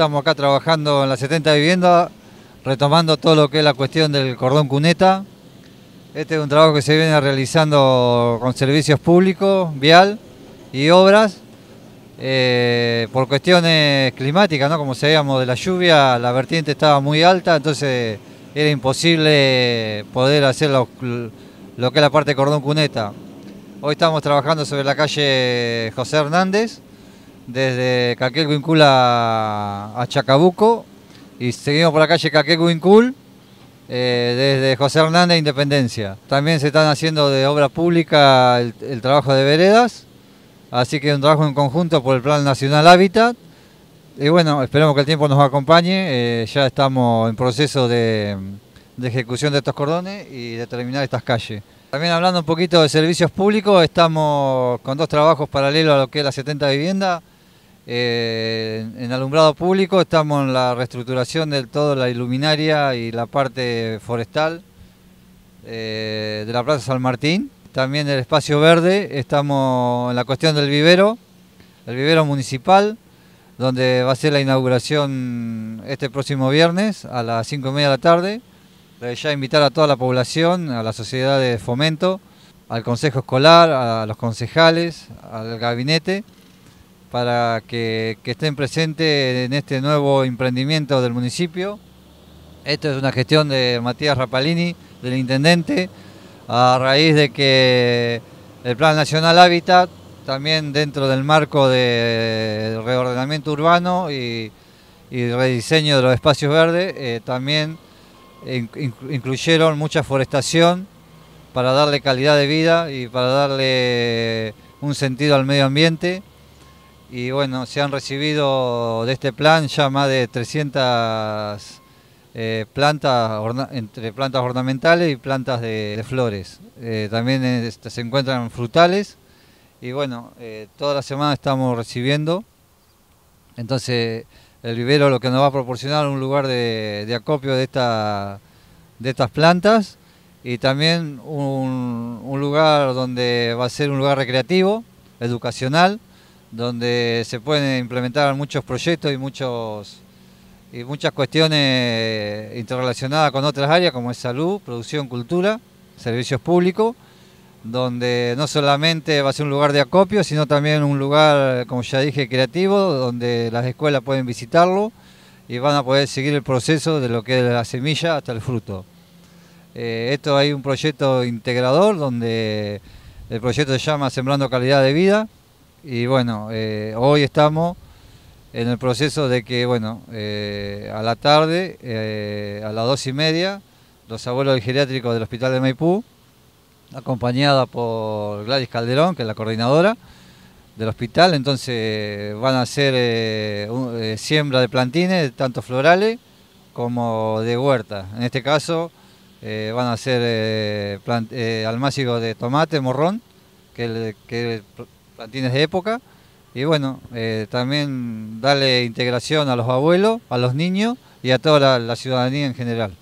estamos acá trabajando en la 70 vivienda, retomando todo lo que es la cuestión del cordón cuneta. Este es un trabajo que se viene realizando con servicios públicos, vial y obras. Eh, por cuestiones climáticas, ¿no? como sabíamos de la lluvia, la vertiente estaba muy alta, entonces era imposible poder hacer lo, que es la parte de cordón cuneta. Hoy estamos trabajando sobre la calle José Hernández, desde Caquel a, a Chacabuco y seguimos por la calle Caquelguincul eh, desde José Hernández Independencia. También se están haciendo de obra pública el, trabajo de veredas, así que un trabajo en conjunto por el Plan Nacional Hábitat. Y bueno, esperemos que el tiempo nos acompañe, eh, ya estamos en proceso de, de ejecución de estos cordones y de terminar estas calles. También hablando un poquito de servicios públicos, estamos con dos trabajos paralelos a lo que es la 70 viviendas. Eh, en alumbrado público estamos en la reestructuración del todo, la iluminaria y la parte forestal eh, de la Plaza San Martín. También el espacio verde, estamos en la cuestión del vivero, el vivero municipal, donde va a ser la inauguración este próximo viernes a las 5 y media de la tarde. Eh, ya invitar a toda la población, a la sociedad de fomento, al consejo escolar, a los concejales, al gabinete para que, estén presentes en este nuevo emprendimiento del municipio. Esto es una gestión de Matías Rapalini, del intendente, a raíz de que el Plan Nacional Hábitat, también dentro del marco de reordenamiento urbano y, y rediseño de los espacios verdes, eh, también incluyeron mucha forestación para darle calidad de vida y para darle un sentido al medio ambiente y bueno, se han recibido de este plan ya más de 300 eh, plantas, entre plantas ornamentales y plantas de, flores. Eh, también este, se encuentran frutales y bueno, eh, toda la semana estamos recibiendo. Entonces, el vivero lo que nos va a proporcionar un lugar de, acopio de, esta, de estas plantas y también un, un lugar donde va a ser un lugar recreativo, educacional donde se pueden implementar muchos proyectos y, y muchas cuestiones interrelacionadas con otras áreas como es salud, producción, cultura, servicios públicos, donde no solamente va a ser un lugar de acopio, sino también un lugar, como ya dije, creativo, donde las escuelas pueden visitarlo y van a poder seguir el proceso de lo que es la semilla hasta el fruto. Eh, esto hay un proyecto integrador donde el proyecto se llama Sembrando Calidad de Vida, y bueno, eh, hoy estamos en el proceso de que, bueno, eh, a la tarde, eh, a las dos y media, los abuelos del geriátrico del Hospital de Maipú, acompañada por Gladys Calderón, que es la coordinadora del hospital, entonces van a hacer siembra de plantines, tanto florales como de huerta. En este caso van a hacer almácigos de tomate, morrón, que, que Tienes de época. Y bueno, eh, también darle integración a los abuelos, a los niños y a toda la ciudadanía en general.